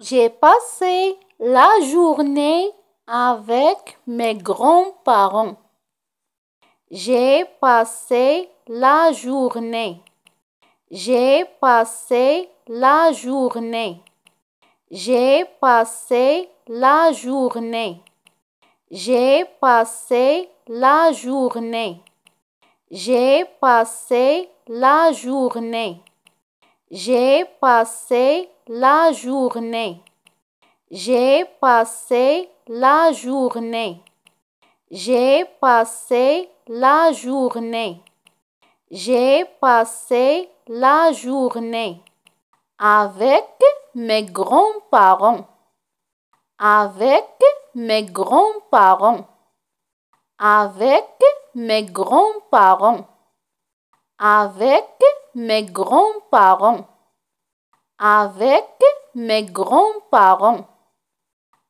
J'ai passé la journée avec mes grands-parents. J'ai passé la journée. J'ai passé la journée. J'ai passé la journée. J'ai passé la journée. J'ai passé la journée. J'ai passé la journée. J'ai passé la journée. J'ai passé la journée. J'ai passé la journée avec mes grands-parents. Avec mes grands-parents. Avec mes grands-parents. Avec mes grands-parents. Avec mes grands-parents.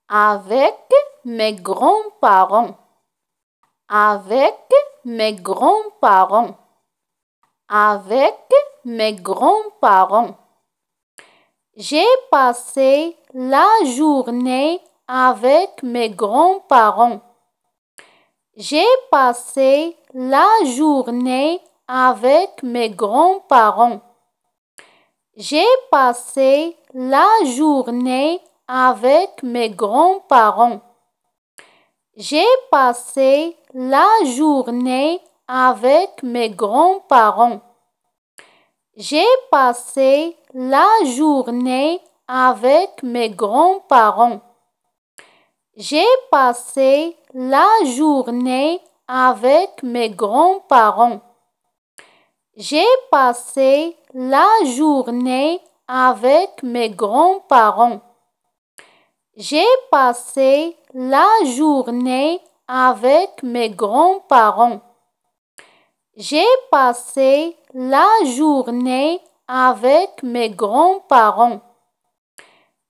Avec mes grands-parents. Avec mes grands-parents. Avec mes grands-parents. J'ai passé la journée avec mes grands-parents. J'ai passé la journée avec mes grands-parents. J'ai passé la journée avec mes grands-parents. J'ai passé la journée avec mes grands-parents. J'ai passé la journée avec mes grands-parents. J'ai passé la journée avec mes grands-parents. J'ai passé la journée avec mes grands-parents. J'ai passé la journée avec mes grands-parents. J'ai passé la journée avec mes grands-parents.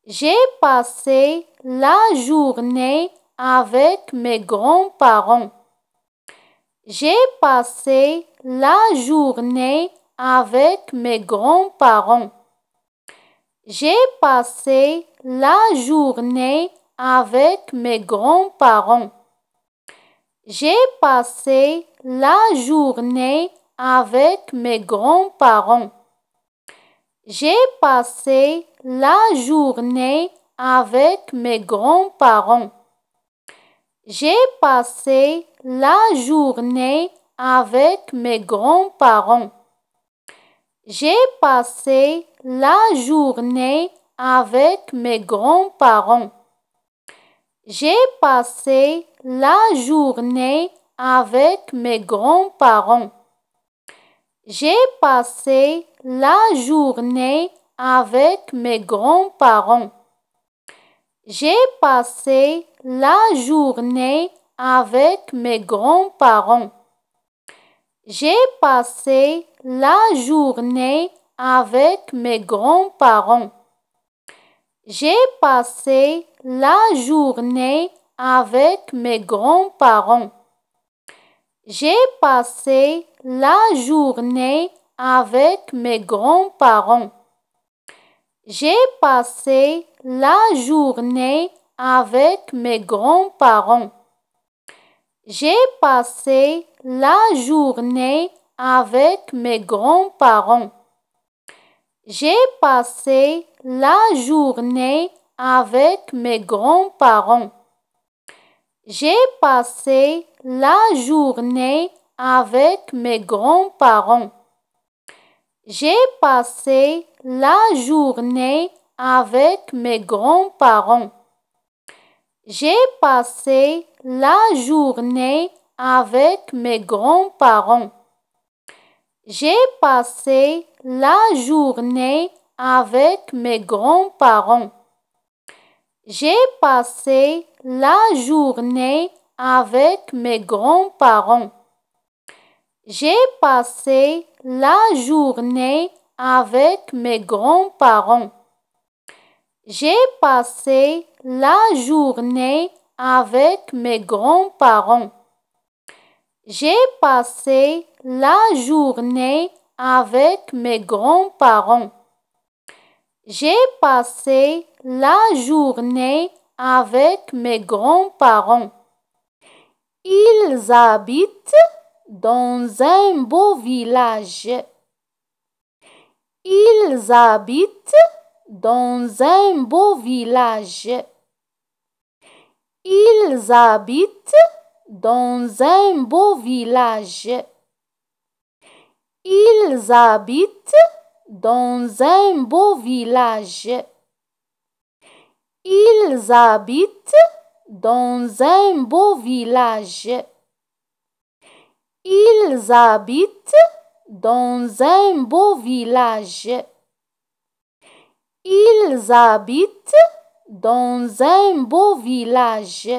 J'ai passé la journée avec mes grands-parents. J'ai passé la journée avec mes grands-parents. J'ai passé la journée avec mes grands-parents. J'ai passé la journée avec mes grands-parents. J'ai passé la journée avec mes grands-parents. J'ai passé la journée avec mes grands-parents. J'ai passé la journée avec mes grands-parents. J'ai passé la journée avec mes grands-parents. J'ai passé la journée avec mes grands-parents. J'ai passé la journée avec mes grands-parents. J'ai passé la journée avec mes grands-parents. J'ai passé la journée avec mes grands-parents. J'ai passé la journée avec mes grands-parents. J'ai passé la journée avec mes grands-parents. J'ai passé la journée avec mes grands-parents. J'ai passé la journée avec mes grands-parents. J'ai passé la journée avec mes grands-parents. J'ai passé la journée avec mes grands-parents. J'ai passé la journée avec mes grands-parents. J'ai passé la journée avec mes grands-parents. J'ai passé la journée avec mes grands-parents. J'ai passé la journée avec mes grands-parents. J'ai passé la journée avec mes grands-parents. J'ai passé la journée avec mes grands-parents. J'ai passé la journée avec mes grands-parents. Ils habitent dans un beau village. Ils habitent dans un beau village. Ils habitent dans un beau village. Ils habitent dans un beau village. Ils habitent dans un beau village. Ils habitent dans un beau village. Ils habitent dans un beau village.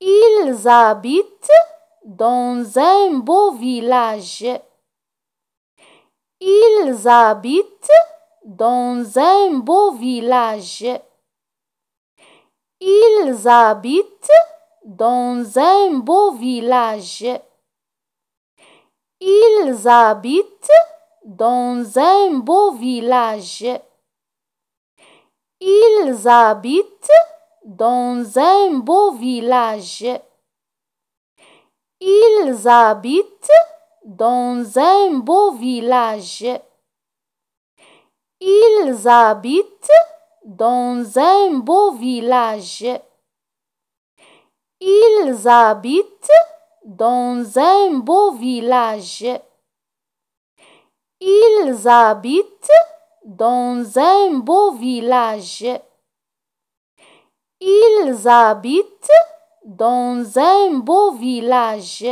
Ils habitent dans un beau village. Ils habitent dans un beau village. Ils habitent dans un beau village. Ils habitent dans un beau village. Ils habitent dans un beau village. Ils habitent dans un beau village. Ils habitent dans un beau village. Ils habitent dans un beau village. Ils habitent dans un beau village. Ils habitent dans un beau village.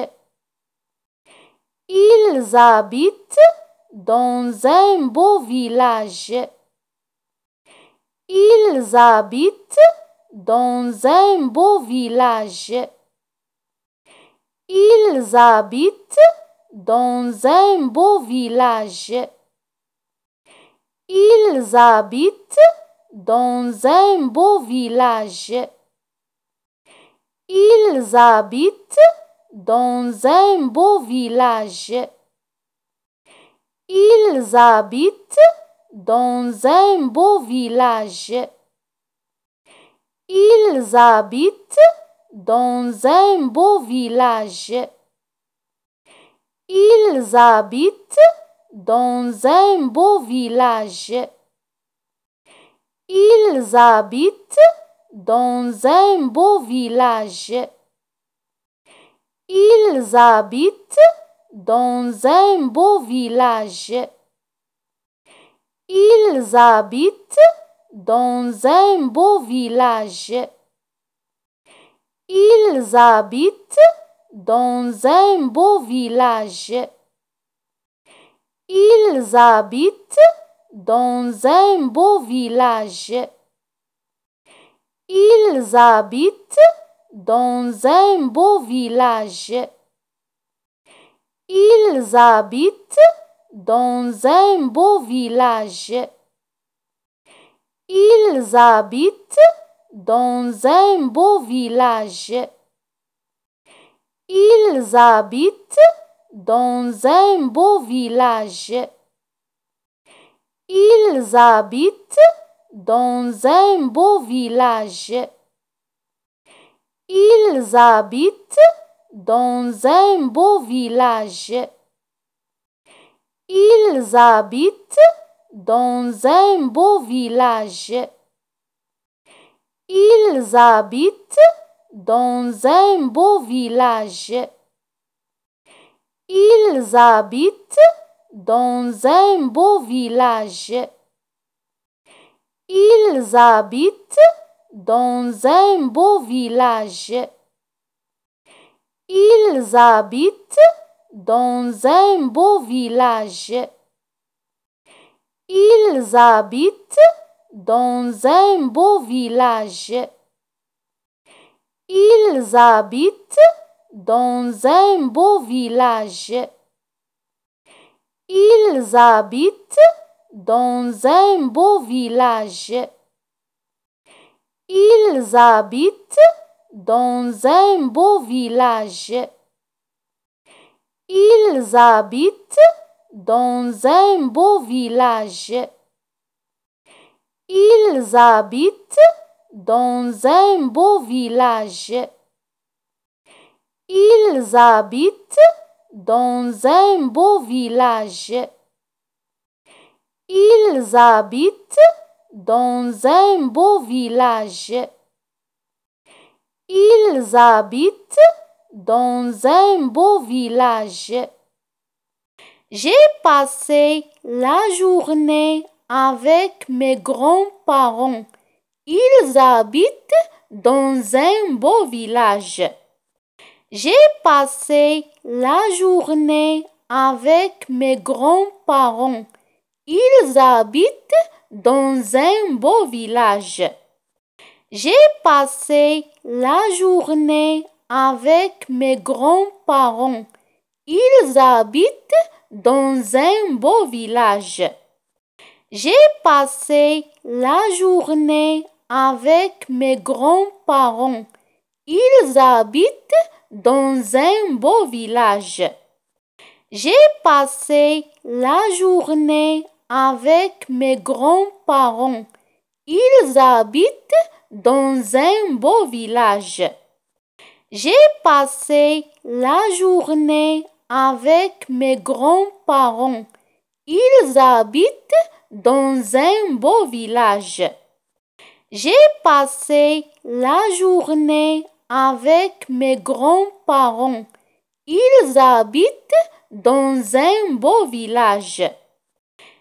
Ils habitent dans un beau village. Ils habitent dans un beau village. Ils habitent dans un beau village. Ils habitent dans un beau village. Ils habitent dans un beau village. Ils habitent dans un beau village. Ils habitent dans un beau village. Ils habitent dans un beau village. Ils habitent dans un beau village. Ils habitent dans un beau village. Ils habitent dans un beau village. Ils habitent dans un beau village. Ils habitent dans un beau village. Ils habitent dans un beau village. Ils habitent dans un beau village. Ils habitent dans un beau village. Ils habitent dans un beau village. Ils habitent dans un beau village. Ils habitent dans un beau village. Ils habitent dans un beau village. Ils habitent dans un beau village. Ils habitent dans un beau village. Ils habitent dans un beau village. Ils habitent dans un beau village. Ils habitent dans un beau village. Ils habitent dans un beau village. Ils habitent dans un beau village. Ils habitent dans un beau village. Ils habitent dans un beau village. Ils habitent dans un beau village. Ils habitent dans un beau village. Ils habitent dans un beau village. Ils habitent dans un beau village. J'ai passé la journée avec mes grands-parents. Ils habitent dans un beau village. J'ai passé la journée avec mes grands-parents. Ils habitent dans un beau village. J'ai passé la journée avec mes grands-parents. Ils habitent dans un beau village. J'ai passé la journée avec mes grands-parents. Ils habitent dans un beau village. J'ai passé la journée avec mes grands-parents. Ils habitent dans un beau village. J'ai passé la journée avec mes grands-parents. Ils habitent dans un beau village. J'ai passé la journée avec mes grands-parents. Ils habitent dans un beau village.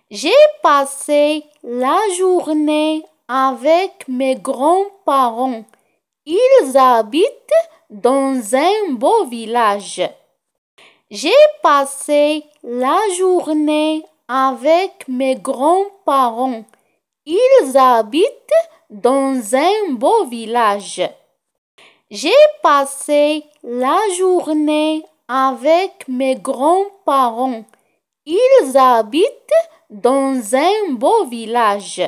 J'ai passé la journée avec mes grands-parents. Ils habitent dans un beau village. J'ai passé la journée avec mes grands-parents. Ils habitent dans un beau village. J'ai passé la journée avec mes grands-parents. Ils habitent dans un beau village.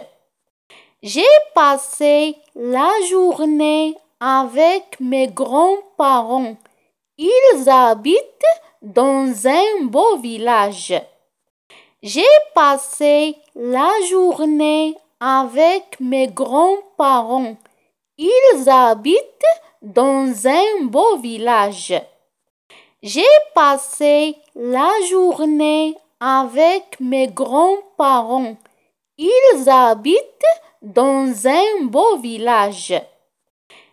J'ai passé la journée avec mes grands-parents. Ils habitent dans un beau village. J'ai passé la journée avec mes grands-parents. Ils habitent dans un beau village. J'ai passé la journée avec mes grands-parents. Ils habitent dans un beau village.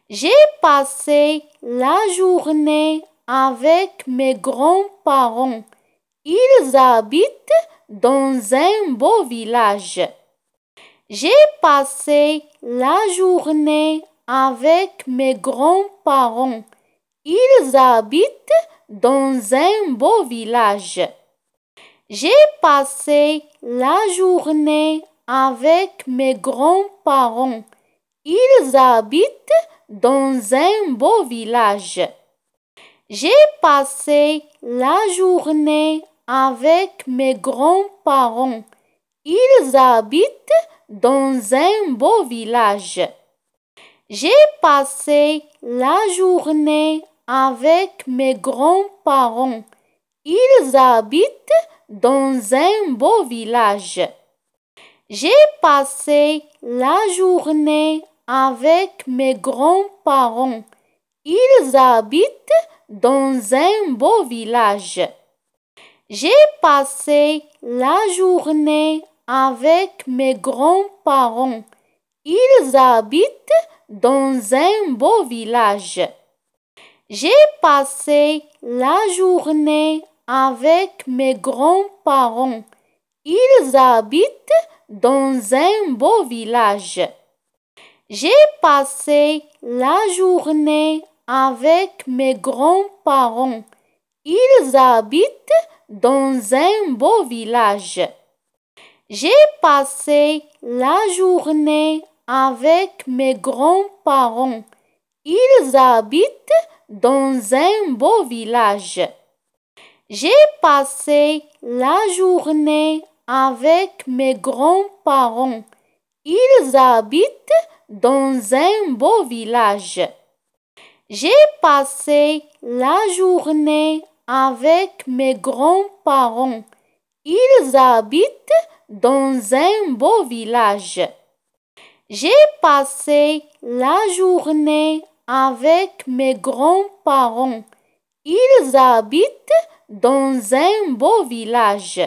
J'ai passé la journée avec mes grands-parents. Ils habitent dans un beau village. J'ai passé la journée avec mes grands-parents. Ils habitent dans un beau village. J'ai passé la journée avec mes grands-parents. Ils habitent dans un beau village. J'ai passé la journée avec mes grands-parents. Ils habitent dans un beau village. J'ai passé la journée avec mes grands-parents. Ils habitent dans un beau village. J'ai passé la journée avec mes grands-parents. Ils habitent dans un beau village. J'ai passé la journée avec mes grands-parents. Ils habitent dans un beau village. J'ai passé la journée avec mes grands-parents. Ils habitent dans un beau village. J'ai passé la journée avec mes grands-parents. Ils habitent dans un beau village. J'ai passé la journée avec mes grands-parents. Ils habitent dans un beau village. J'ai passé la journée avec mes grands-parents. Ils habitent dans un beau village. J'ai passé la journée avec mes grands-parents. Ils habitent dans un beau village. J'ai passé la journée avec mes grands-parents. Ils habitent dans un beau village.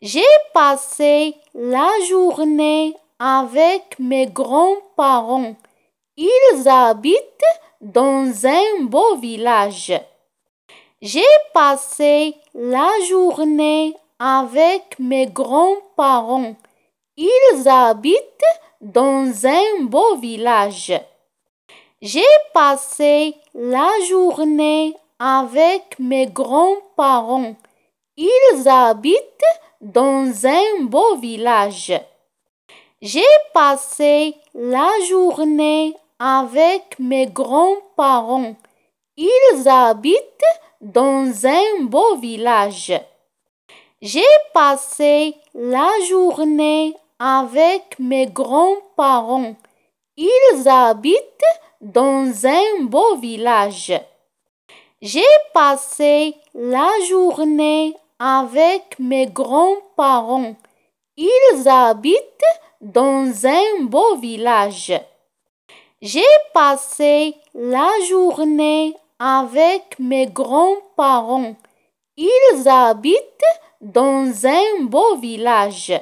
J'ai passé la journée avec mes grands-parents. Ils habitent dans un beau village. J'ai passé la journée avec mes grands-parents. Ils habitent dans un beau village. J'ai passé la journée avec mes grands-parents. Ils habitent dans un beau village. J'ai passé la journée avec mes grands-parents. Ils habitent dans un beau village. J'ai passé la journée avec mes grands-parents. Ils habitent dans un beau village. J'ai passé la journée avec mes grands-parents. Ils habitent dans un beau village. J'ai passé la journée avec mes grands-parents. Ils habitent dans un beau village.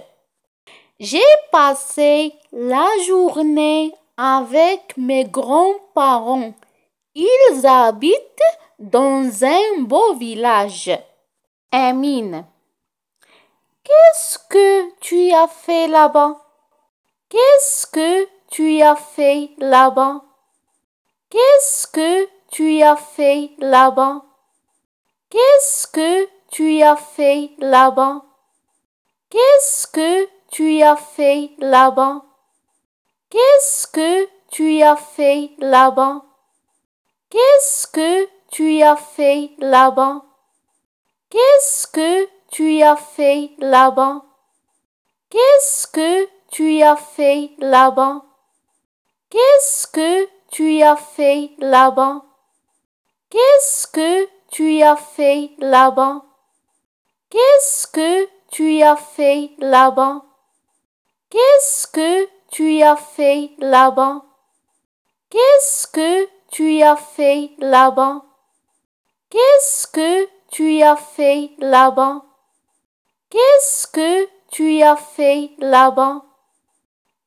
J'ai passé la journée avec mes grands-parents. Ils habitent dans un beau village. Amine, qu'est-ce que tu as fait là-bas? Qu'est-ce que tu as fait là-bas Qu'est-ce que tu as fait là-bas Qu'est-ce que tu as fait là-bas Qu'est-ce que tu as fait là-bas Qu'est-ce que tu as fait là-bas Qu'est-ce que tu as fait là-bas Qu'est-ce que tu as fait là-bas Qu'est-ce que tu as fait là-bas Qu'est-ce que tu as fait là-bas? Qu'est-ce que tu as fait là-bas? Qu'est-ce que tu as fait là-bas? Qu'est-ce que tu as fait là-bas? Qu'est-ce que tu as fait là-bas? Qu'est-ce que tu as fait là-bas? Qu'est-ce que tu as fait là-bas?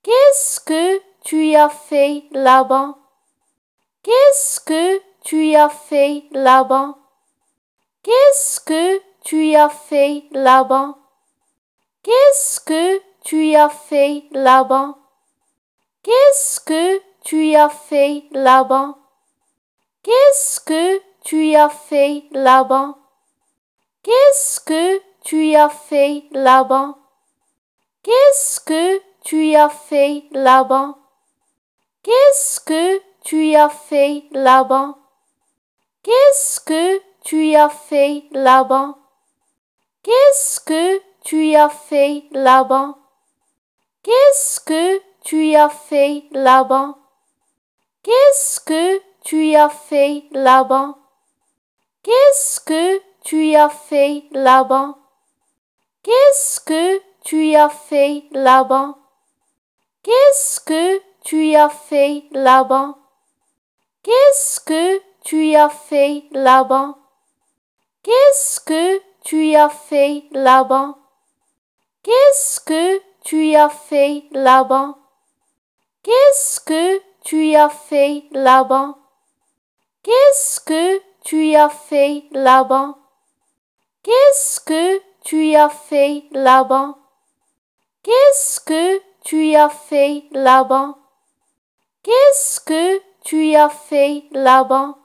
Qu'est-ce que tu as fait là-bas Qu'est-ce que tu as fait là-bas Qu'est-ce que tu as fait là-bas Qu'est-ce que tu as fait là-bas Qu'est-ce que tu as fait là-bas Qu'est-ce que tu as fait là-bas Qu'est-ce que tu as fait là-bas Qu'est-ce que tu as fait là-bas Qu'est-ce que tu as fait là-bas? Qu'est-ce que tu as fait là-bas? Qu'est-ce que tu as fait là-bas? Qu'est-ce que tu as fait là-bas? Qu'est-ce que tu as fait là-bas? Qu'est-ce que tu as fait là-bas? Qu'est-ce que tu as fait là-bas? Qu'est-ce que tu as fait là-bas Qu'est-ce que tu as fait là-bas Qu'est-ce que tu as fait là-bas Qu'est-ce que tu as fait là-bas Qu'est-ce que tu as fait là-bas Qu'est-ce que tu as fait là-bas Qu'est-ce que tu as fait là-bas Qu'est-ce que tu as fait là-bas Qu'est-ce que tu as fait là-bas?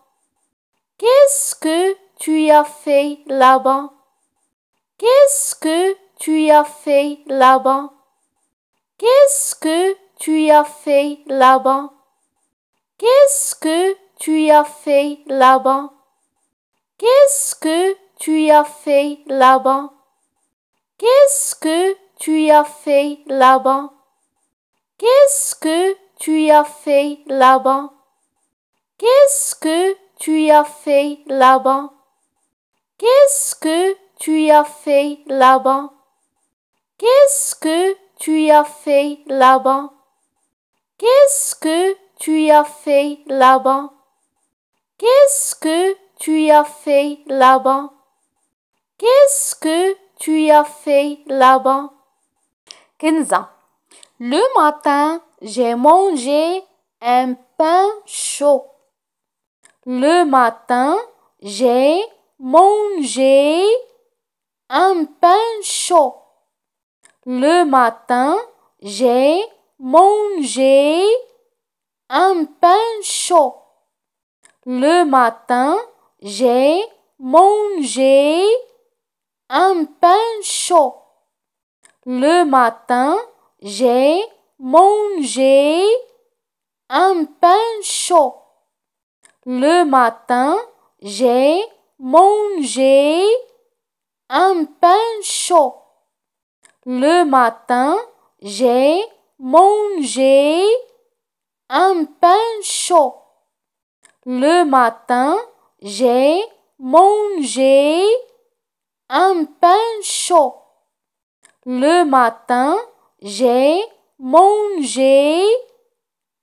Qu'est-ce que tu as fait là-bas? Qu'est-ce que tu as fait là-bas? Qu'est-ce que tu as fait là-bas? Qu'est-ce que tu as fait là-bas? Qu'est-ce que tu as fait là-bas? Qu'est-ce que tu as fait là-bas? Qu'est-ce que tu as fait là-bas Qu'est-ce que tu as fait là-bas Qu'est-ce que tu as fait là-bas Qu'est-ce que tu as fait là-bas Qu'est-ce que tu as fait là-bas Qu'est-ce que tu as fait là-bas Qu'est-ce que tu as fait là-bas Kenza, le matin, j'ai mangé un pain chaud. Le matin, j'ai mangé un pain chaud. Le matin, j'ai mangé un pain chaud. Le matin, j'ai mangé un pain chaud. Le matin, j'ai manger un pain chaud. Le matin, j'ai mangé un pain chaud. Le matin, j'ai mangé un pain chaud. Le matin, j'ai mangé un pain chaud. Le matin, j'ai manger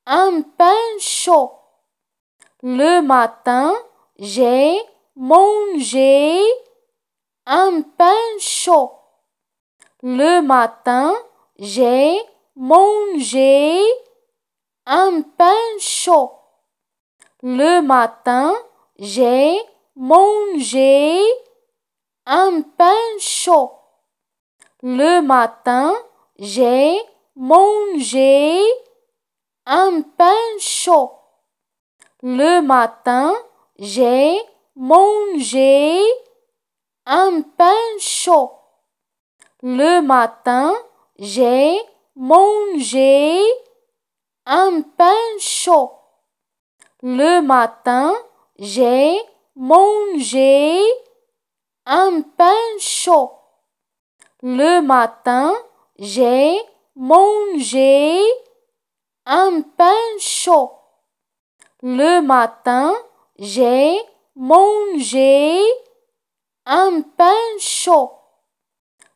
un pain chaud. Le matin, j'ai mangé un pain chaud. Le matin, j'ai mangé un pain chaud. Le matin, j'ai mangé un pain chaud. Le matin, j'ai manger un pain chaud. Le matin, j'ai mangé un pain chaud. Le matin, j'ai mangé un pain chaud. Le matin, j'ai mangé un pain chaud. Le matin, j'ai manger un pain chaud. Le matin, j'ai mangé un pain chaud.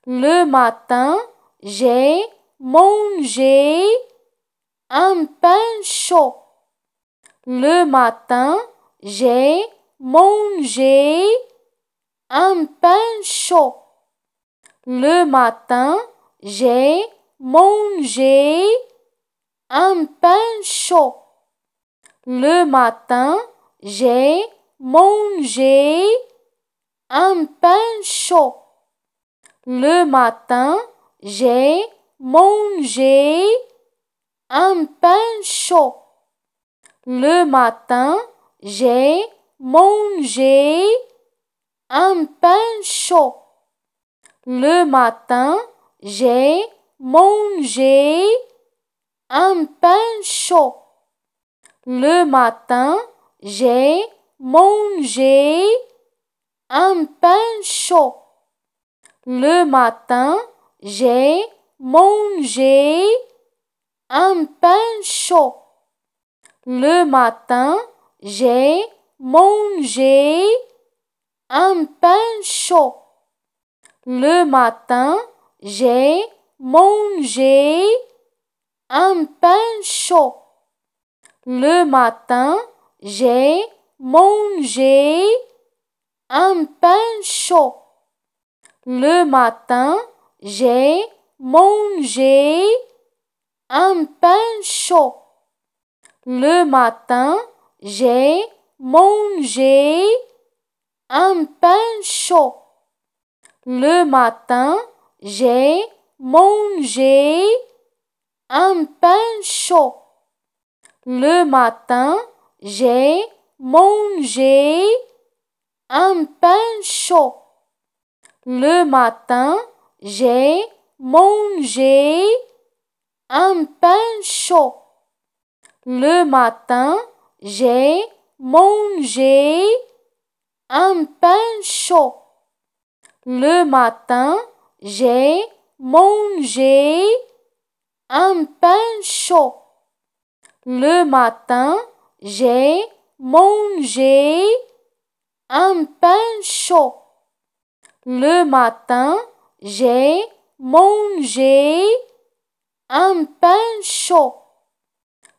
Le matin, j'ai mangé un pain chaud. Le matin, j'ai mangé un pain chaud. Le matin, j'ai manger un pain chaud. Le matin, j'ai mangé un pain chaud. Le matin, j'ai mangé un pain chaud. Le matin, j'ai mangé un pain chaud. Le matin, j'ai manger un pain chaud. Le matin, j'ai mangé un pain chaud. Le matin, j'ai mangé un pain chaud. Le matin, j'ai mangé un pain chaud. Le matin, j'ai manger un pain chaud. Le matin, j'ai mangé un pain chaud. Le matin, j'ai mangé un pain chaud. Le matin, j'ai mangé un pain chaud. Le matin, j'ai manger un pain chaud. Le matin, j'ai mangé un pain chaud. Le matin, j'ai mangé un pain chaud. Le matin, j'ai mangé un pain chaud. Le matin, j'ai manger un pain chaud. Le matin, j'ai mangé un pain chaud. Le matin, j'ai mangé un pain chaud.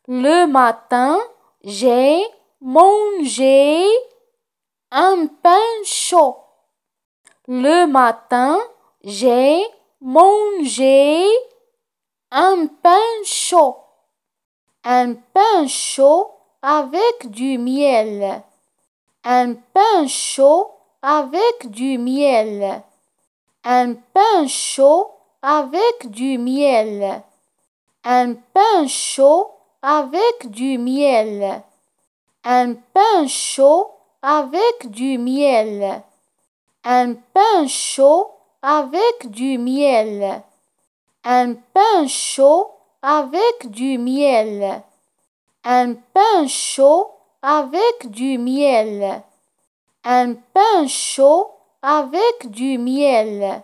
Le matin, j'ai mangé un pain chaud. Le matin, j'ai manger un pain chaud. Un pain chaud avec du miel. Un pain chaud avec du miel. Un pain chaud avec du miel. Un pain chaud avec du miel. Un pain chaud avec du miel. Un pain chaud avec du miel. Un pain chaud avec du miel. Un pain chaud avec du miel. Un pain chaud avec du miel.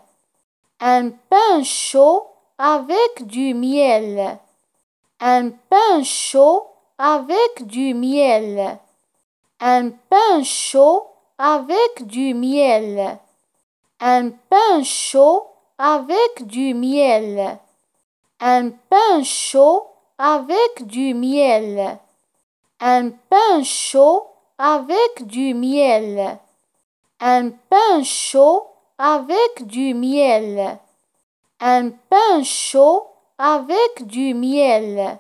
Un pain chaud avec du miel. Un pain chaud avec du miel. Un pain chaud avec du miel un pain chaud avec du miel. Un pain chaud avec du miel. Un pain chaud avec du miel. Un pain chaud avec du miel. Un pain chaud avec du miel.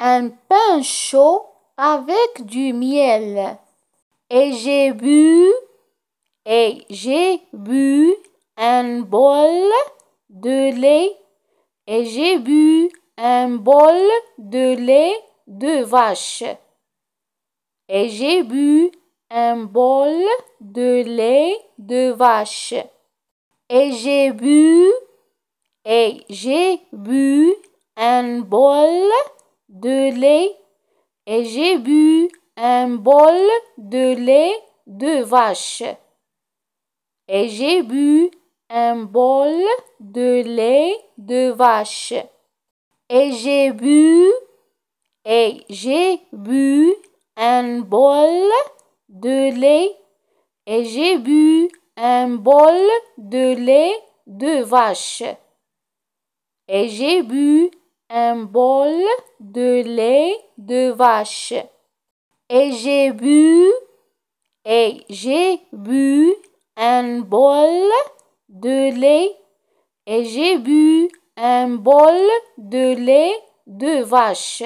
Un pain chaud avec du miel. Et j'ai bu et j'ai bu un bol de lait et j'ai bu un bol de lait de vache. Et j'ai bu un bol de lait de vache. Et j'ai bu et j'ai bu un bol de lait et j'ai bu un bol de lait de vache et j'ai bu un bol de lait de vache. Et j'ai bu et j'ai bu un bol de lait et j'ai bu un bol de lait de vache. Et j'ai bu un bol de lait de vache. Et j'ai bu et j'ai bu un bol de lait et j'ai bu un bol de lait de vache.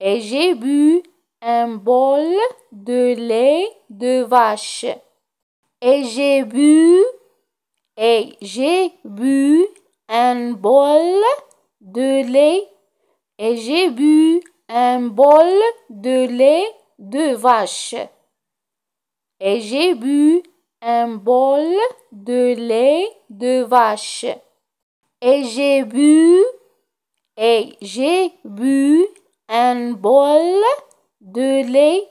Et j'ai bu un bol de lait de vache. Et j'ai bu et j'ai bu un bol de lait et j'ai bu un bol de lait de vache. Et j'ai bu un bol de lait de vache. Et j'ai bu, et j'ai bu un bol de lait,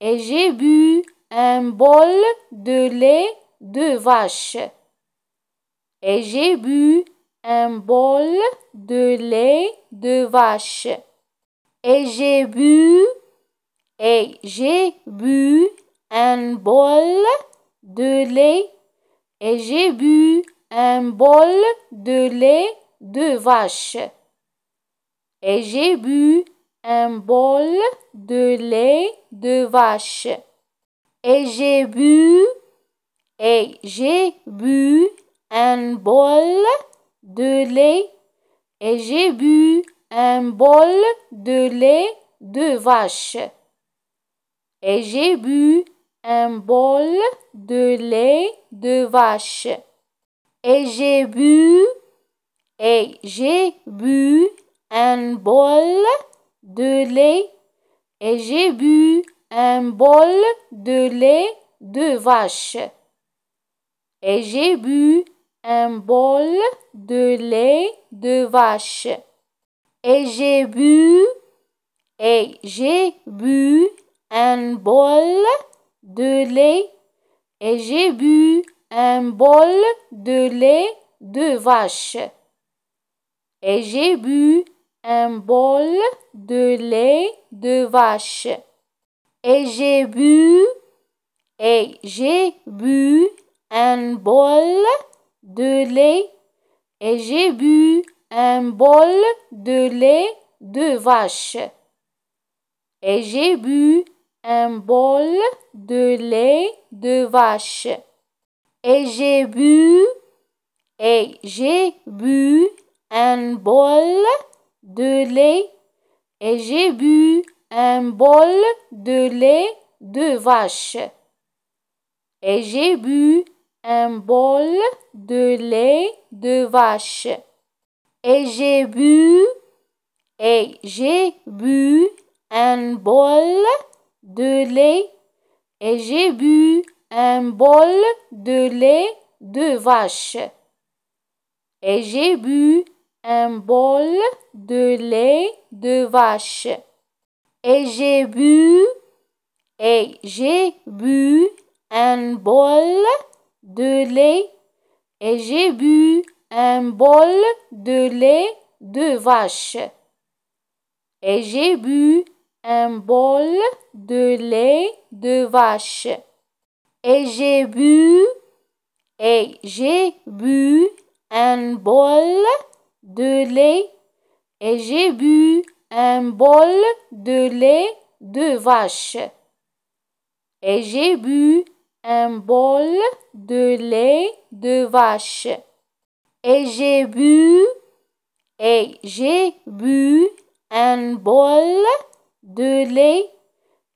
et j'ai bu un bol de lait de vache. Et j'ai bu un bol de lait de vache. Et j'ai bu, et j'ai bu un bol de lait et j'ai bu un bol de lait de vache. Et j'ai bu un bol de lait de vache. Et j'ai bu et j'ai bu un bol de lait et j'ai bu un bol de lait de vache. Et j'ai bu un bol de lait de vache. Et j'ai bu, et j'ai bu un bol de lait, et j'ai bu un bol de lait de vache. Et j'ai bu un bol de lait de vache. Et j'ai bu, et j'ai bu un bol de lait et j'ai bu un bol de lait de vache. Et j'ai bu un bol de lait de vache. Et j'ai bu et j'ai bu un bol de lait et j'ai bu un bol de lait de vache. Et j'ai bu un bol de lait de vache. Et j'ai bu, et j'ai bu un bol de lait, et j'ai bu un bol de lait de vache. Et j'ai bu un bol de lait de vache. Et j'ai bu, et j'ai bu un bol de lait et j'ai bu un bol de lait de vache. Et j'ai bu un bol de lait de vache. Et j'ai bu et j'ai bu un bol de lait et j'ai bu un bol de lait de vache. Et j'ai bu un bol de lait de vache. Et j'ai bu, et j'ai bu un bol de lait, et j'ai bu un bol de lait de vache. Et j'ai bu un bol de lait de vache. Et j'ai bu, et j'ai bu un bol de lait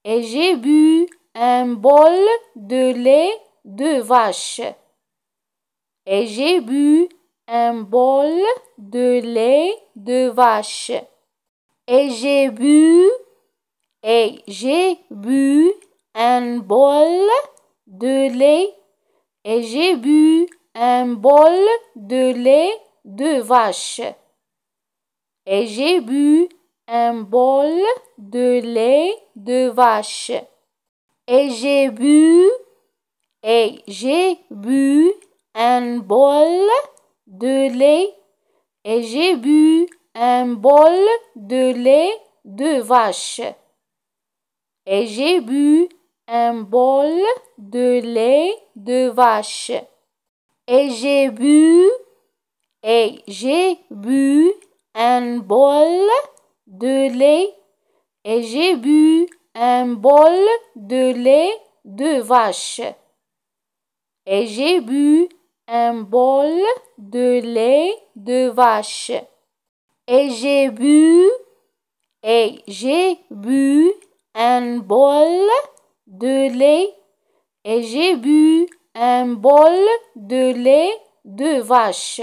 et j'ai bu un bol de lait de vache. Et j'ai bu un bol de lait de vache. Et j'ai bu et j'ai bu un bol de lait et j'ai bu un bol de lait de vache. Et j'ai bu un bol de lait de vache. Et j'ai bu, et j'ai bu un bol de lait, et j'ai bu un bol de lait de vache. Et j'ai bu un bol de lait de vache. Et j'ai bu, et j'ai bu un bol de lait et j'ai bu un bol de lait de vache. Et j'ai bu un bol de lait de vache. Et j'ai bu et j'ai bu un bol de lait et j'ai bu un bol de lait de vache.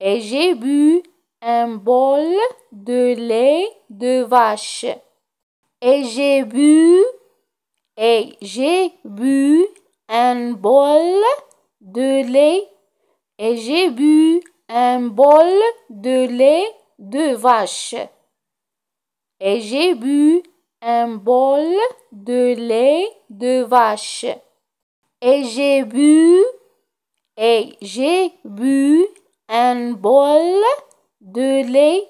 Et j'ai bu un bol de lait de vache. Et j'ai bu, et j'ai bu un bol de lait, et j'ai bu un bol de lait de vache. Et j'ai bu un bol de lait de vache. Et j'ai bu, et j'ai bu un bol de lait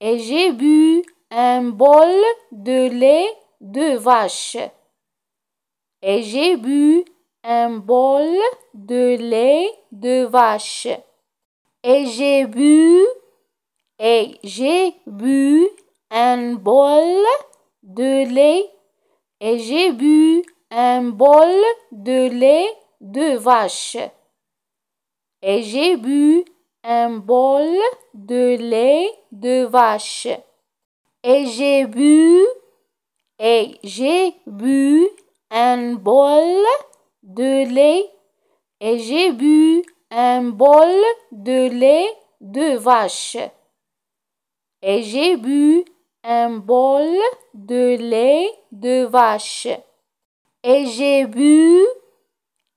et j'ai bu un bol de lait de vache. Et j'ai bu un bol de lait de vache. Et j'ai bu et j'ai bu un bol de lait et j'ai bu un bol de lait de vache. Et j'ai bu un bol de lait de vache. Et j'ai bu, et j'ai bu un bol de lait, et j'ai bu un bol de lait de vache. Et j'ai bu un bol de lait de vache. Et j'ai bu,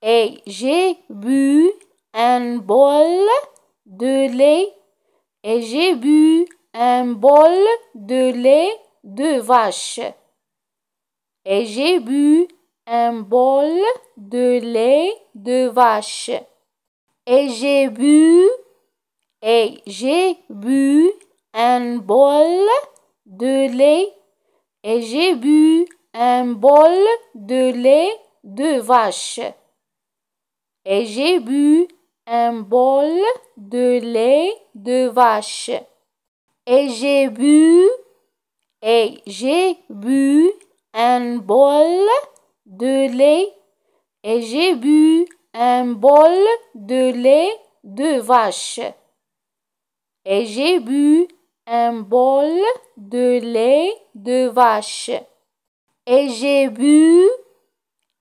et j'ai bu un bol de lait et j'ai bu un bol de lait de vache. Et j'ai bu un bol de lait de vache. Et j'ai bu et j'ai bu un bol de lait et j'ai bu un bol de lait de vache. Et j'ai bu un bol de lait de vache. Et j'ai bu, et j'ai bu un bol de lait, et j'ai bu un bol de lait de vache. Et j'ai bu un bol de lait de vache. Et j'ai bu,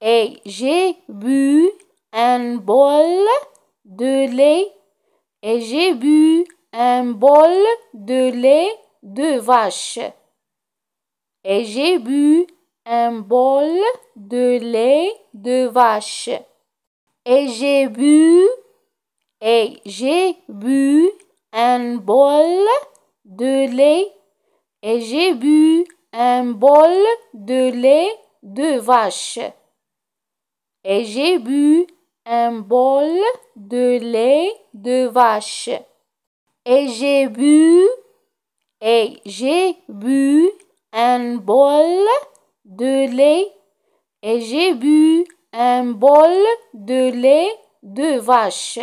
et j'ai bu un bol de lait et j'ai bu un bol de lait de vache. Et j'ai bu un bol de lait de vache. Et j'ai bu et j'ai bu un bol de lait et j'ai bu un bol de lait de vache. Et j'ai bu un bol de lait de vache. Et j'ai bu, et j'ai bu un bol de lait, et j'ai bu un bol de lait de vache.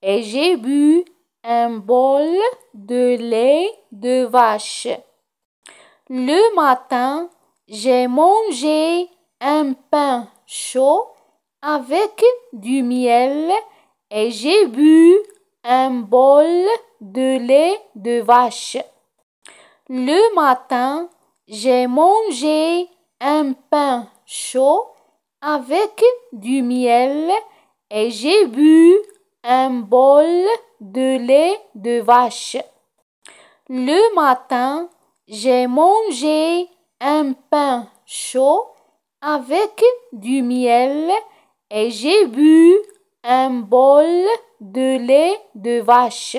Et j'ai bu un bol de lait de vache. Le matin, j'ai mangé un pain chaud avec du miel et j'ai bu un bol de lait de vache. Le matin, j'ai mangé un pain chaud avec du miel et j'ai bu un bol de lait de vache. Le matin, j'ai mangé un pain chaud avec du miel et j'ai bu un bol de lait de vache.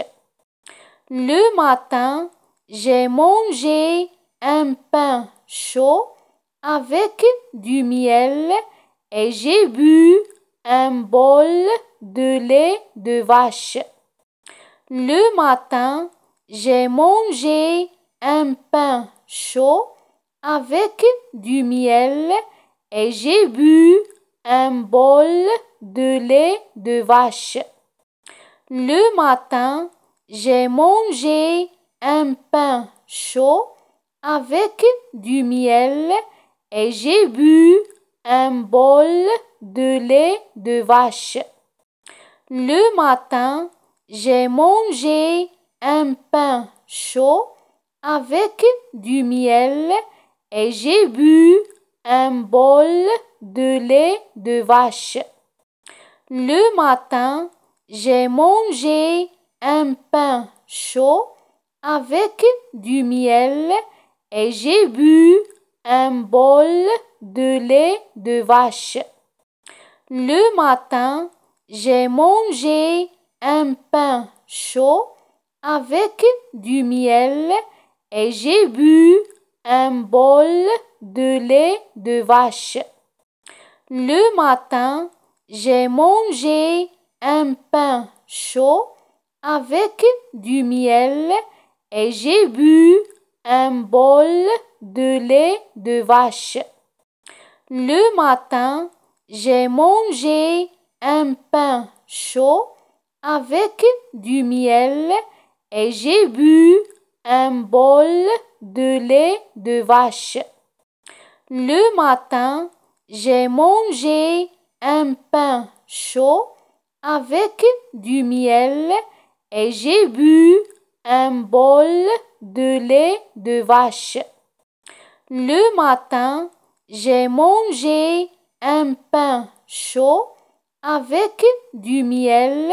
Le matin, j'ai mangé un pain chaud avec du miel et j'ai bu un bol de lait de vache. Le matin, j'ai mangé un pain chaud avec du miel et j'ai bu un bol de lait de vache. Le matin, j'ai mangé un pain chaud avec du miel et j'ai bu un bol de lait de vache. Le matin, j'ai mangé un pain chaud avec du miel et j'ai bu un bol de lait de vache. Le matin, j'ai mangé un pain chaud avec du miel et j'ai bu un bol de lait de vache. Le matin, j'ai mangé un pain chaud avec du miel et j'ai bu un bol de lait de vache. Le matin, j'ai mangé un pain chaud avec du miel et j'ai bu un bol de lait de vache. Le matin, j'ai mangé un pain chaud avec du miel et j'ai bu un bol de lait de vache. Le matin, j'ai mangé un pain chaud avec du miel et j'ai bu un bol de lait de vache. Le matin, j'ai mangé un pain chaud avec du miel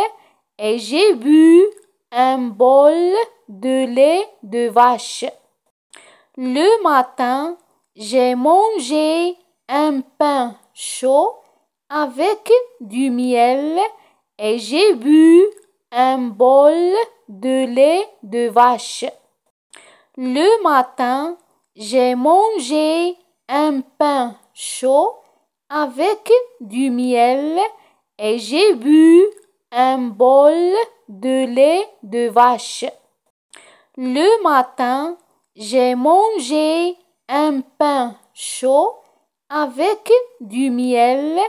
et j'ai bu un bol de lait de vache. Le matin, j'ai mangé un pain chaud avec du miel et j'ai bu un bol de lait de vache. Le matin, j'ai mangé un pain chaud avec du miel et j'ai bu un bol de lait de vache. Le matin, j'ai mangé un pain chaud avec du miel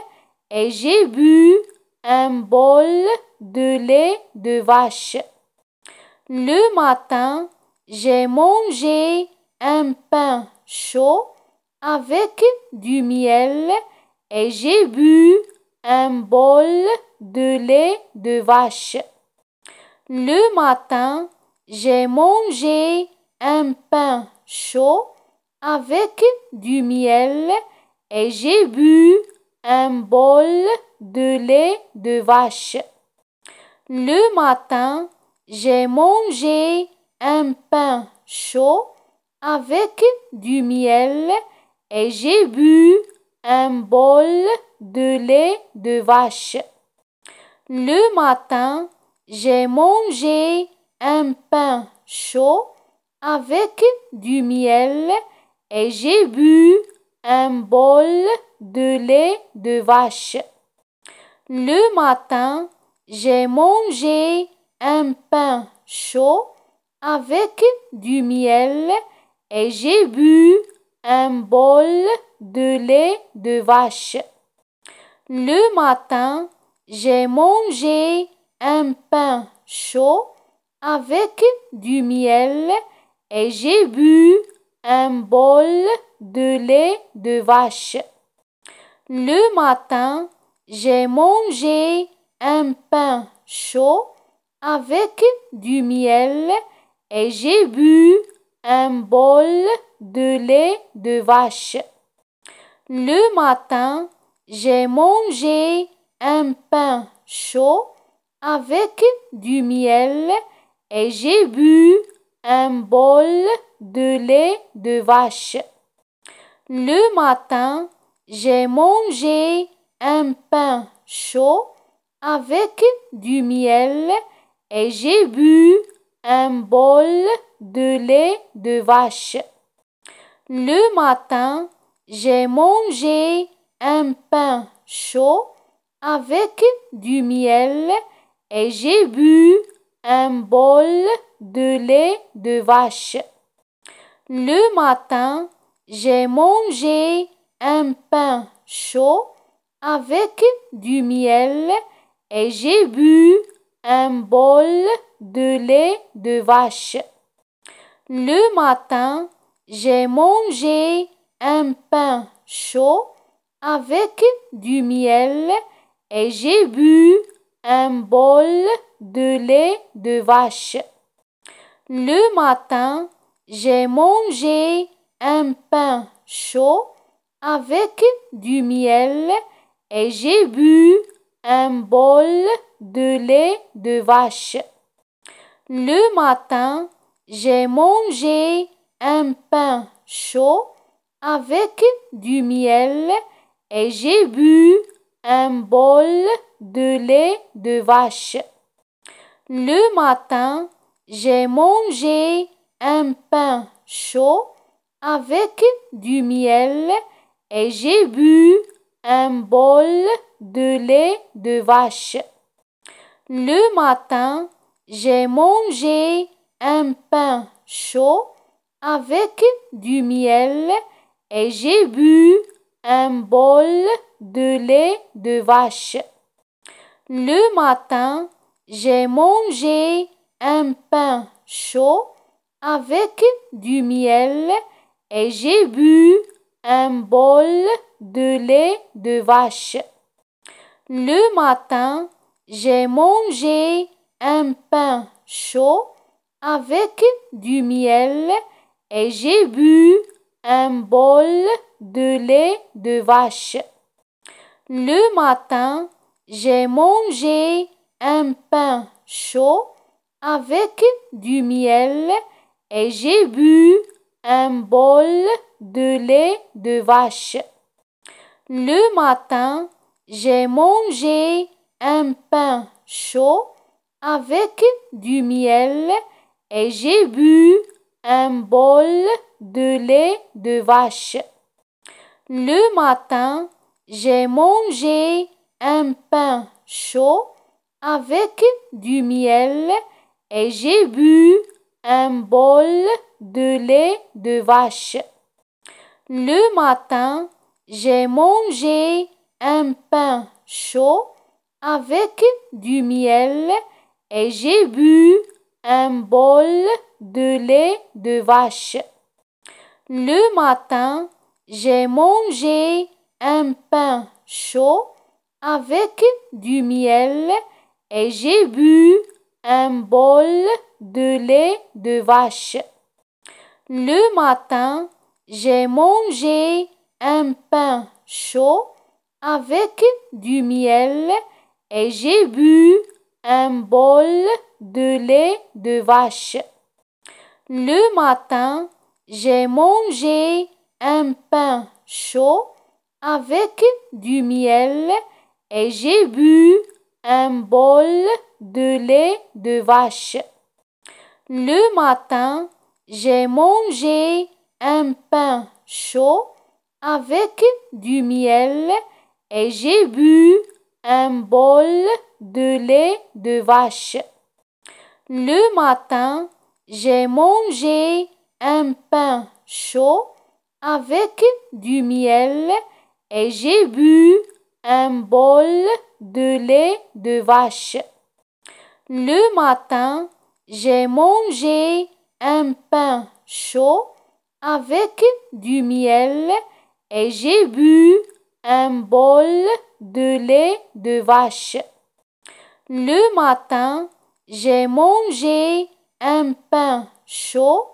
et j'ai bu un bol de lait de vache. Le matin, j'ai mangé un pain chaud avec du miel et j'ai bu un bol de lait de vache. Le matin, j'ai mangé un pain chaud avec du miel et j'ai bu un bol de lait de vache. Le matin, j'ai mangé un pain chaud avec du miel et j'ai bu un bol de lait de vache. Le matin, j'ai mangé un pain chaud avec du miel et j'ai bu un bol de lait de vache. Le matin, j'ai mangé un pain chaud avec du miel et j'ai bu un bol de lait de vache. Le matin, j'ai mangé un pain chaud avec du miel et j'ai bu un bol de lait de vache. Le matin, j'ai mangé un pain chaud avec du miel et j'ai bu un bol de lait de vache. Le matin, j'ai mangé un pain chaud avec du miel et j'ai bu un bol de lait de vache. Le matin, j'ai mangé un pain chaud avec du miel et j'ai bu un bol de lait de vache. Le matin, j'ai mangé un pain chaud avec du miel et j'ai bu un bol de lait de vache. Le matin, j'ai mangé un pain chaud avec du miel et j'ai bu un bol de lait de vache. Le matin, j'ai mangé un pain chaud avec du miel et j'ai bu un bol de lait de vache. Le matin, j'ai mangé un pain chaud avec du miel et j'ai bu un bol de lait de vache. Le matin, j'ai mangé un pain chaud avec du miel et j'ai bu un bol de lait de vache. Le matin, j'ai mangé un pain chaud avec du miel et j'ai bu un bol de lait de vache. Le matin, j'ai mangé un pain chaud avec du miel et j'ai bu un bol de lait de vache. Le matin, j'ai mangé un pain chaud avec du miel et j'ai bu un bol lait de vache. Le matin, j'ai mangé un pain chaud avec du miel et j'ai bu un bol de lait de vache. Le matin, j'ai mangé un pain chaud avec du miel et j'ai bu un bol de lait de vache. Le matin, j'ai mangé un pain chaud avec du miel et j'ai bu un bol de lait de vache. Le matin, j'ai mangé un pain chaud avec du miel et j'ai bu un bol de lait de vache. Le matin, j'ai mangé un pain chaud avec du miel et j'ai bu un bol de lait de vache. Le matin, j'ai mangé un pain chaud avec du miel et j'ai bu un bol de lait de vache. Le matin, j'ai mangé un pain chaud avec du miel et j'ai bu un bol de lait de vache. Le matin, j'ai mangé un pain chaud avec du miel et j'ai bu un bol de lait de vache. Le matin, j'ai mangé un pain chaud avec du miel et j'ai bu un bol de lait de vache. Le matin, j'ai mangé un pain chaud avec du miel et j'ai bu un bol de lait de vache. Le matin, j'ai mangé un pain chaud avec du miel et j'ai bu un bol de lait de vache. Le matin, j'ai mangé un pain chaud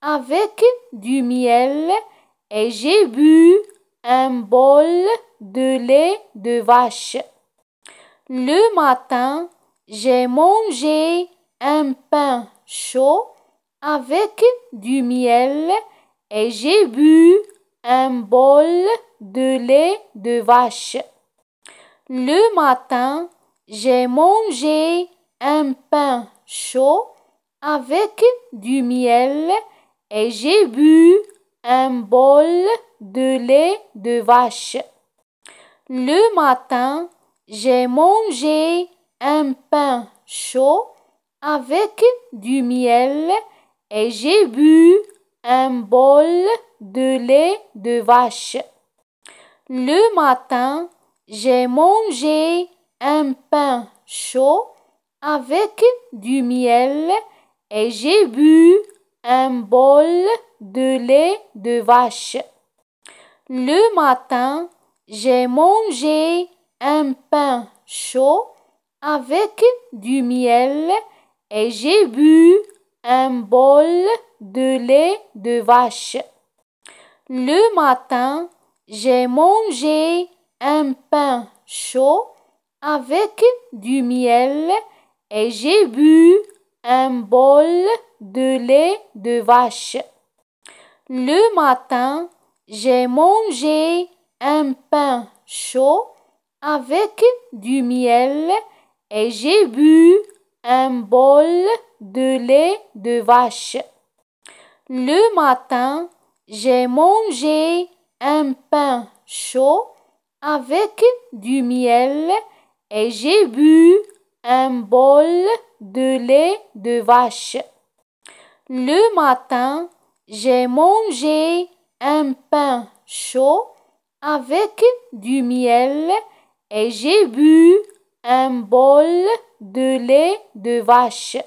avec du miel et j'ai bu un bol de lait de vache. Le matin, j'ai mangé un pain chaud avec du miel et j'ai bu un bol de lait de vache. Le matin, j'ai mangé un pain chaud avec du miel et j'ai bu un bol de lait de vache. Le matin, j'ai mangé un pain chaud avec du miel et j'ai bu un bol de lait de vache. Le matin, j'ai mangé un pain chaud avec du miel et j'ai bu un bol de lait de vache. Le matin, j'ai mangé un pain chaud avec du miel et j'ai bu un bol de lait de vache. Le matin, j'ai mangé un pain chaud avec du miel et j'ai bu un bol de lait de vache. Le matin, j'ai mangé un pain chaud avec du miel et j'ai bu un bol de lait de vache. Le matin, j'ai mangé un pain chaud avec du miel et j'ai bu un bol de lait de vache. Le matin, j'ai mangé un pain chaud avec du miel et j'ai bu un bol de lait de vache.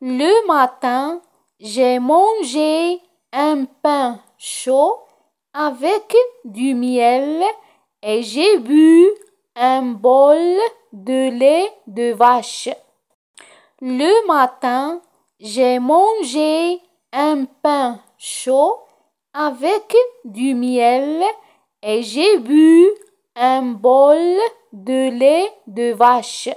Le matin, j'ai mangé un pain chaud avec du miel et j'ai bu un bol de lait de vache. Le matin, j'ai mangé un pain chaud avec du miel et j'ai bu un bol de lait de vache.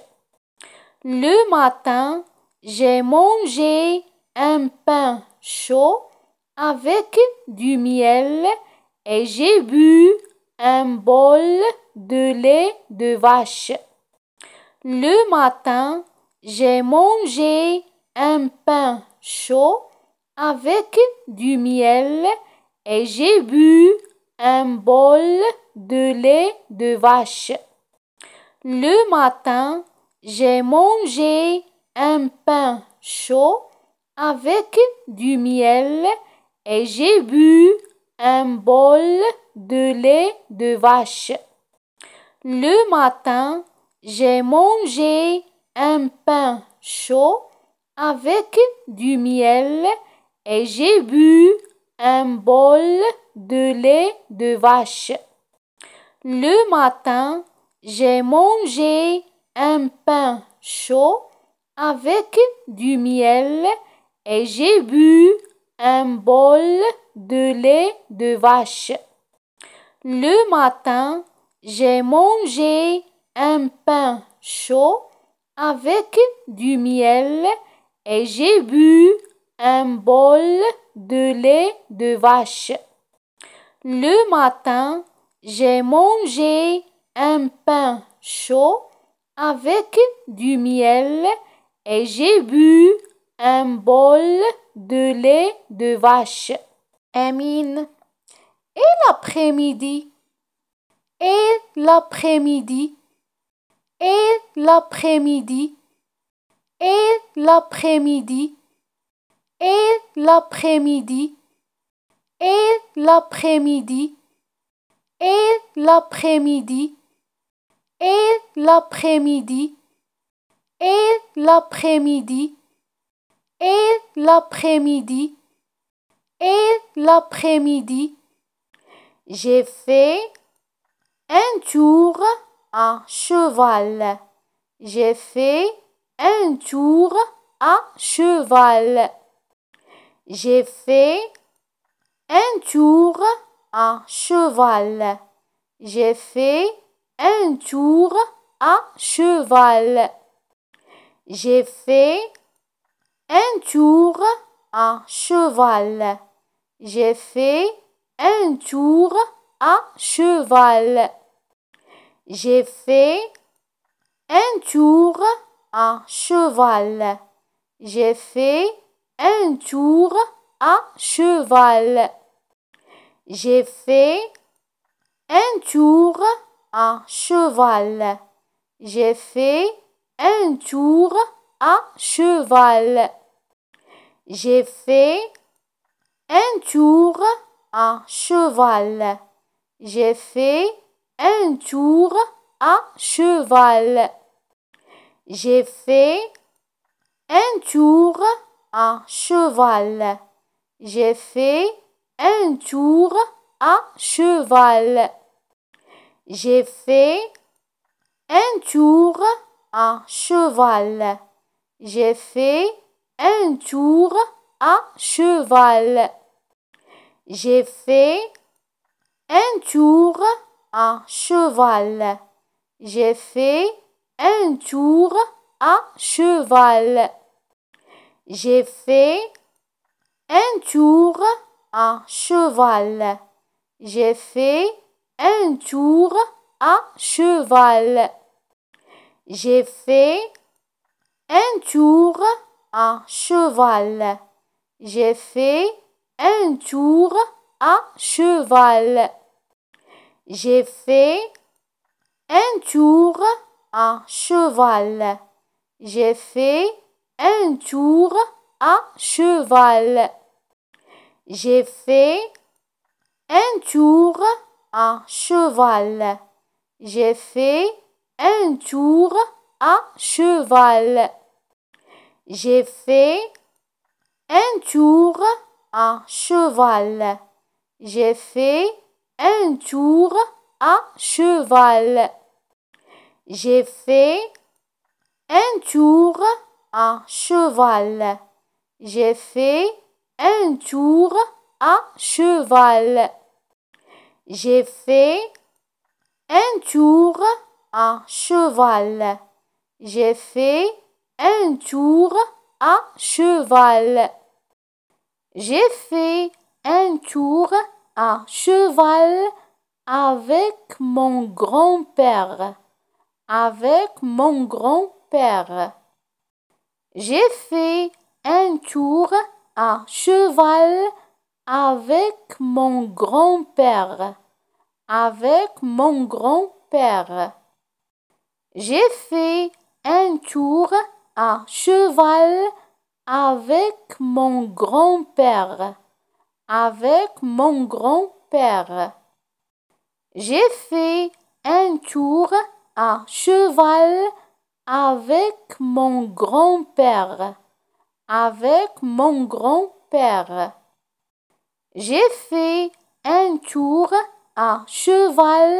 Le matin, j'ai mangé un pain chaud avec du miel et j'ai bu un bol de lait de vache. Le matin, j'ai mangé un pain chaud avec du miel et j'ai bu un bol de lait de vache. Le matin, j'ai mangé un pain chaud avec du miel et j'ai bu un bol de lait de vache. Le matin, j'ai mangé un pain chaud avec du miel et j'ai bu un bol de lait de vache. Le matin, j'ai mangé un pain chaud avec du miel et j'ai bu un bol de lait de vache. Le matin, j'ai mangé un pain chaud avec du miel et j'ai bu un bol de lait de vache. Le matin, j'ai mangé un pain chaud avec du miel et j'ai bu un bol de lait de vache. Amine. Et l'après-midi. Et l'après-midi. Et l'après-midi. Et l'après-midi. Et l'après-midi. Et l'après-midi. Et l'après-midi. Et l'après-midi. Et l'après-midi et l'après-midi et l'après-midi. J'ai fait un tour à cheval. J'ai fait un tour à cheval. J'ai fait un tour à cheval. J'ai fait un tour à cheval. J'ai fait un tour à cheval. J'ai fait un tour à cheval. J'ai fait un tour à cheval. J'ai fait un tour à cheval. J'ai fait un tour à cheval. J'ai fait un tour à cheval. J'ai fait un tour à cheval. J'ai fait un tour à cheval. J'ai fait un tour à cheval. J'ai fait un tour à cheval. J'ai fait un tour à cheval. J'ai fait un tour à cheval. J'ai fait un tour à cheval. J'ai fait un tour à cheval. J'ai fait un tour à cheval. J'ai fait un tour à cheval. J'ai fait un tour à cheval. J'ai fait un tour à cheval. J'ai fait un tour à cheval. J'ai fait un tour à cheval. J'ai fait un tour à cheval. J'ai fait un tour à cheval. J'ai fait un tour à cheval. J'ai fait un tour à cheval. J'ai fait un tour à cheval. J'ai fait un tour à cheval. J'ai fait un tour à cheval. J'ai fait un tour à cheval. J'ai fait un tour à cheval avec mon grand-père. Avec mon grand-père. J'ai fait un tour à cheval avec mon grand-père. Avec mon grand-père. J'ai fait un tour à cheval avec mon grand-père. Avec mon grand-père. J'ai fait un tour à cheval avec mon grand-père. Avec mon grand-père. J'ai fait un tour à cheval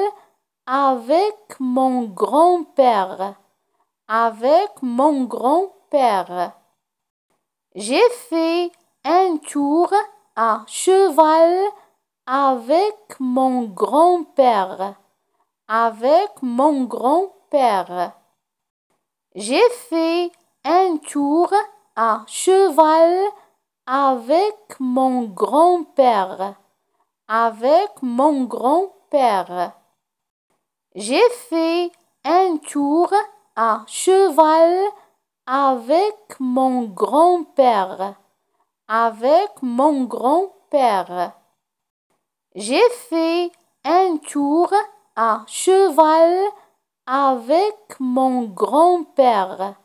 avec mon grand-père avec mon grand-père. J'ai fait un tour à cheval avec mon grand-père. Avec mon grand-père. J'ai fait un tour à cheval avec mon grand-père. Avec mon grand-père. J'ai fait un tour à cheval avec mon grand-père. Avec mon grand-père. J'ai fait un tour à cheval avec mon grand-père.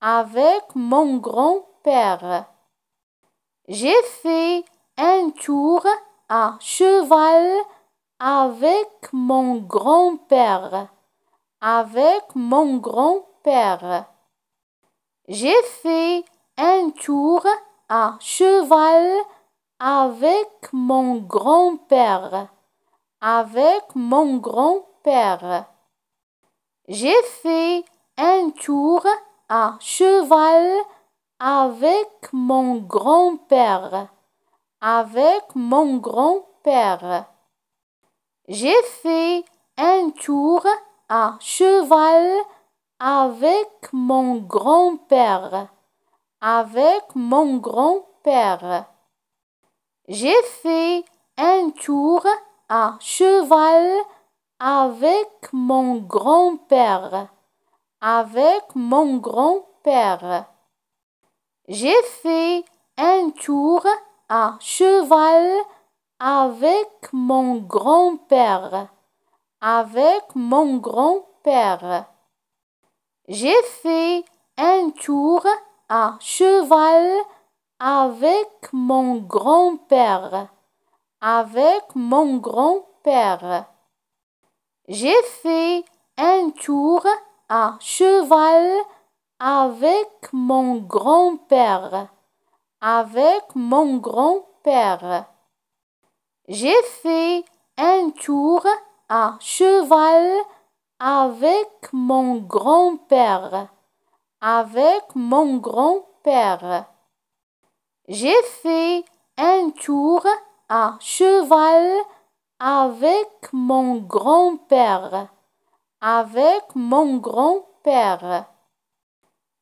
Avec mon grand-père. J'ai fait un tour à cheval avec mon grand-père avec mon grand-père. J'ai fait un tour à cheval avec mon grand-père. Avec mon grand-père. J'ai fait un tour à cheval avec mon grand-père. Avec mon grand-père. J'ai fait un tour à cheval avec mon grand-père. Avec mon grand-père. J'ai fait un tour à cheval avec mon grand-père. Avec mon grand-père. J'ai fait un tour à cheval avec mon grand-père avec mon grand-père. J'ai fait un tour à cheval avec mon grand-père. Avec mon grand-père. J'ai fait un tour à cheval avec mon grand-père. Avec mon grand-père. J'ai fait un tour à cheval avec mon grand-père. Avec mon grand-père. J'ai fait un tour à cheval avec mon grand-père. Avec mon grand-père.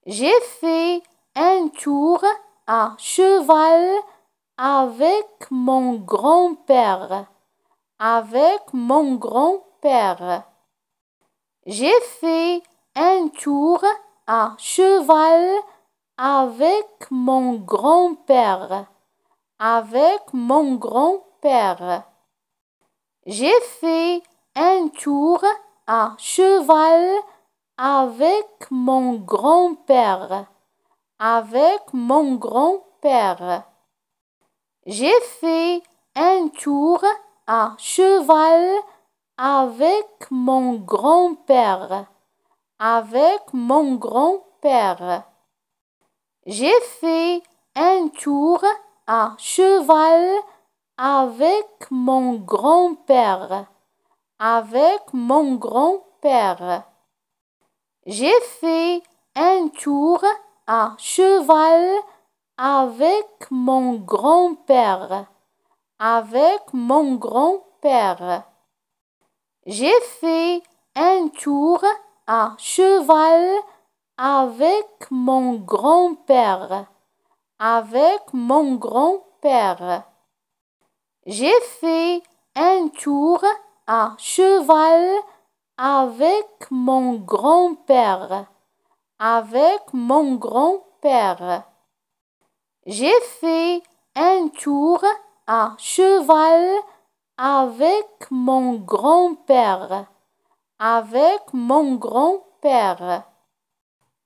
J'ai fait un tour à cheval avec mon grand-père avec mon grand-père. J'ai fait un tour à cheval avec mon grand-père. Avec mon grand-père. J'ai fait un tour à cheval avec mon grand-père. Avec mon grand-père. J'ai fait un tour à cheval avec mon grand-père. Avec mon grand-père. J'ai fait un tour à cheval avec mon grand-père. Avec mon grand-père. J'ai fait un tour à cheval avec mon grand-père avec mon grand-père. J'ai fait un tour à cheval avec mon grand-père. Avec mon grand-père. J'ai fait un tour à cheval avec mon grand-père. Avec mon grand-père. J'ai fait un tour à cheval avec mon grand-père. Avec mon grand-père.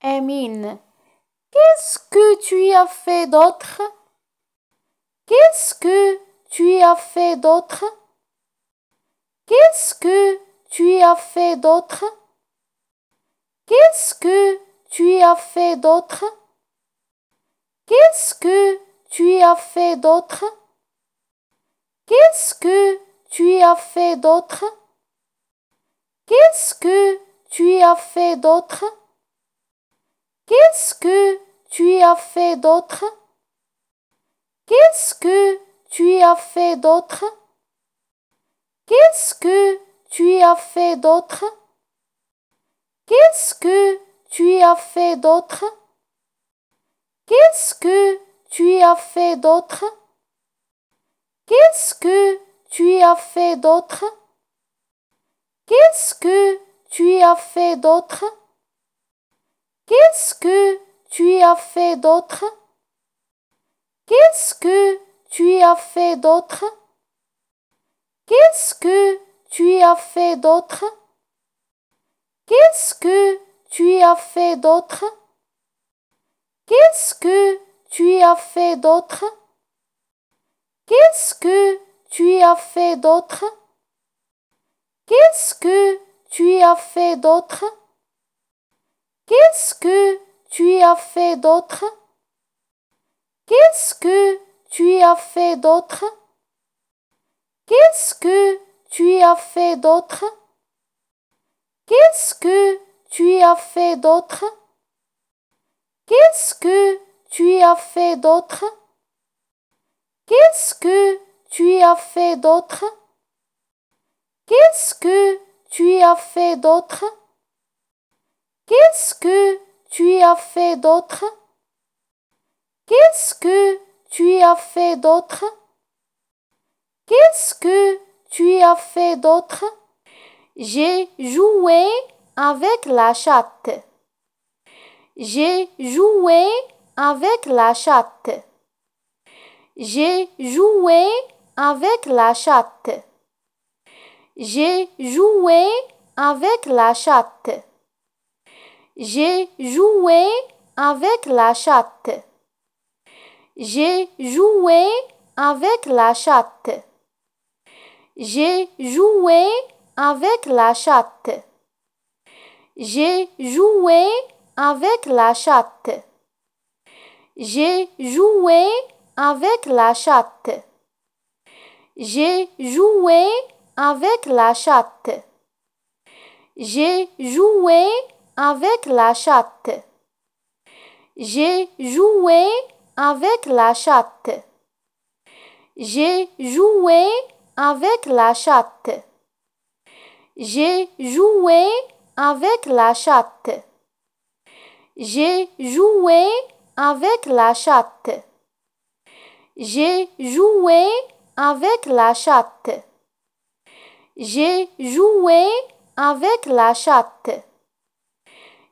Emine qu'est-ce que tu as fait d'autre Qu'est-ce que tu as fait d'autre Qu'est-ce que tu as fait d'autre Qu'est-ce que tu as fait d'autre Qu'est-ce que tu as fait d'autre Qu'est-ce que tu as fait d'autre Qu'est-ce que tu as fait d'autre Qu'est-ce que tu as fait d'autre Qu'est-ce que tu as fait d'autre Qu'est-ce que tu as fait d'autre Qu'est-ce que tu as fait d'autre Qu'est-ce que tu as fait d'autre as fait d'autre Qu'est-ce que tu as fait d'autre Qu'est-ce que tu as fait d'autre Qu'est-ce que tu as fait d'autre Qu'est-ce que tu as fait d'autre Qu'est-ce que tu as fait d'autre Qu'est-ce que tu as fait d'autre Qu'est-ce que tu as fait d'autre Qu'est-ce que tu as fait d'autre Qu'est-ce que tu as fait d'autre Qu'est-ce que tu as fait d'autre Qu'est-ce que tu as fait d'autre Qu'est-ce que tu as fait d'autre Qu'est-ce que tu as fait d'autre Qu'est-ce que tu as fait d'autres? Qu'est-ce que tu as fait d'autre Qu'est-ce que tu as fait d'autre Qu'est-ce que tu as fait d'autre Qu'est-ce que tu as fait d'autre J'ai joué avec la chatte. J'ai joué avec la chatte. J'ai joué avec la chatte. J'ai joué avec la chatte. J'ai joué avec la chatte. J'ai joué avec la chatte. J'ai joué avec la chatte. J'ai joué avec la chatte. J'ai joué avec la chatte. J'ai joué avec la chatte. J'ai joué avec la chatte. J'ai joué avec la chatte. J'ai joué avec la chatte. J'ai joué avec la chatte. J'ai joué avec la chatte. J'ai joué avec la chatte. J'ai joué avec la chatte.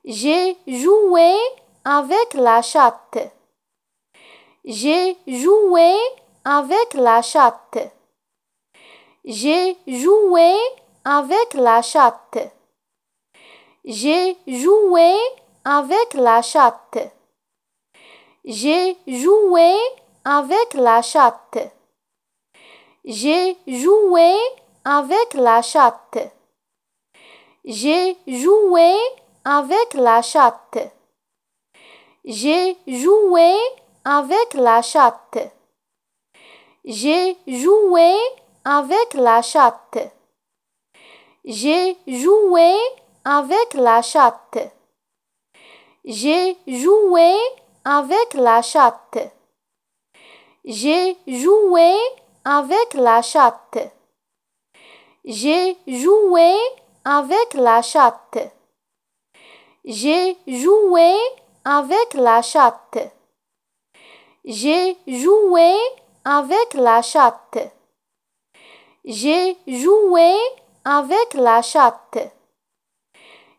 J'ai joué avec la chatte. J'ai joué avec la chatte. J'ai joué avec la chatte. J'ai joué avec la chatte. J'ai joué avec la chatte. J'ai joué avec la chatte. J'ai joué avec la chatte. J'ai joué avec la chatte. J'ai joué avec la chatte. J'ai joué avec la chatte. J'ai joué avec la chatte. J'ai joué avec la chatte. J'ai joué avec la chatte. J'ai joué avec la chatte. J'ai joué avec la chatte. J'ai joué avec la chatte.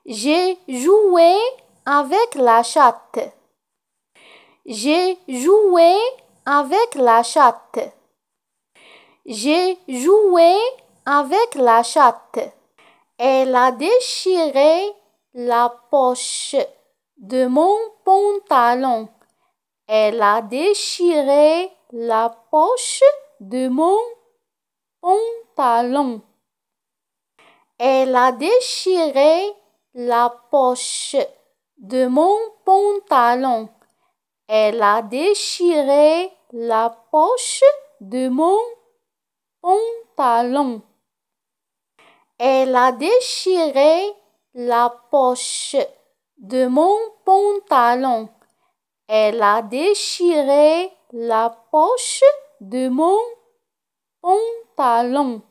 J'ai joué avec la chatte. J'ai joué avec la chatte. J'ai joué avec la chatte. Elle a déchiré la poche de mon pantalon. Elle a déchiré la poche de mon pantalon. Elle a déchiré la poche de mon pantalon. Elle a déchiré la poche de mon elle a déchiré la poche de mon pantalon. Elle a déchiré la poche de mon pantalon.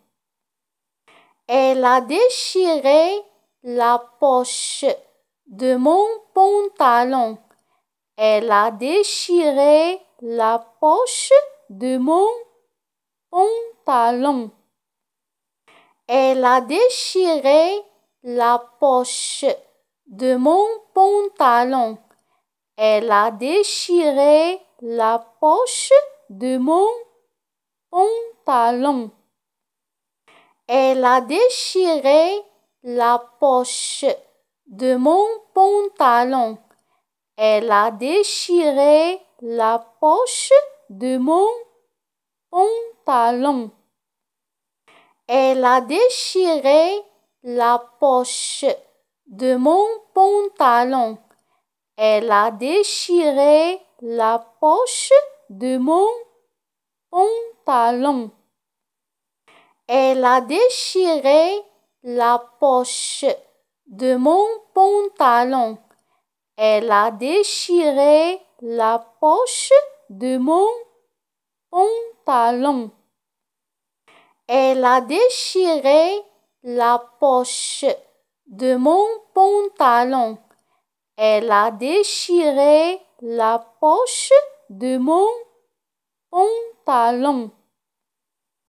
Elle a déchiré la poche de mon pantalon. Elle a déchiré la poche de mon elle a déchiré la poche de mon pantalon. Elle a déchiré la poche de mon pantalon. Elle a déchiré la poche de mon pantalon. Elle a déchiré la poche de mon pantalon. Elle a déchiré la poche de mon pantalon. Elle a déchiré la poche de mon pantalon. Elle a déchiré la poche de mon pantalon. Elle a déchiré la poche de mon elle a déchiré la poche de mon pantalon. Elle a déchiré la poche de mon pantalon.